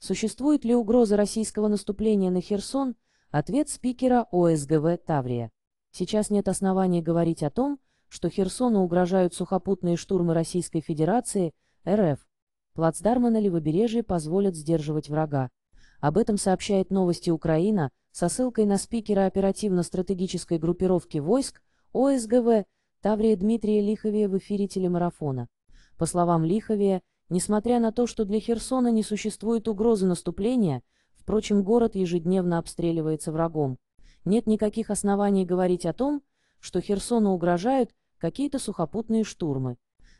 Существует ли угроза российского наступления на Херсон? Ответ спикера ОСГВ «Таврия». Сейчас нет оснований говорить о том, что Херсону угрожают сухопутные штурмы Российской Федерации, РФ. Плацдармы на левобережье позволят сдерживать врага. Об этом сообщает новости Украина со ссылкой на спикера оперативно-стратегической группировки войск ОСГВ Таврия Дмитрия Лиховия в эфире телемарафона. По словам Лиховия, Несмотря на то, что для Херсона не существует угрозы наступления, впрочем, город ежедневно обстреливается врагом. Нет никаких оснований говорить о том, что Херсону угрожают какие-то сухопутные штурмы.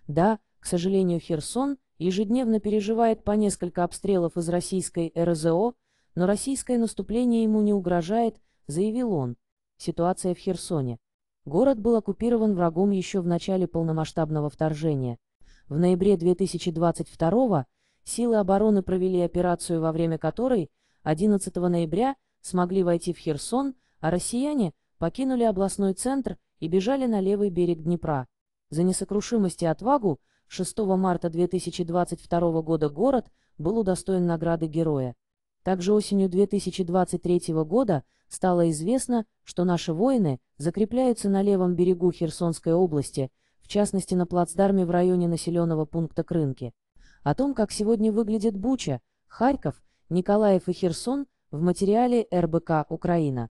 Да, к сожалению, Херсон ежедневно переживает по несколько обстрелов из российской РЗО, но российское наступление ему не угрожает, заявил он. Ситуация в Херсоне. Город был оккупирован врагом еще в начале полномасштабного вторжения – в ноябре 2022 силы обороны провели операцию, во время которой 11 ноября смогли войти в Херсон, а россияне покинули областной центр и бежали на левый берег Днепра. За несокрушимость и отвагу 6 марта 2022 года город был удостоен награды героя. Также осенью 2023 года стало известно, что наши воины закрепляются на левом берегу Херсонской области – частности на плацдарме в районе населенного пункта Крынки. О том, как сегодня выглядит Буча, Харьков, Николаев и Херсон в материале РБК «Украина».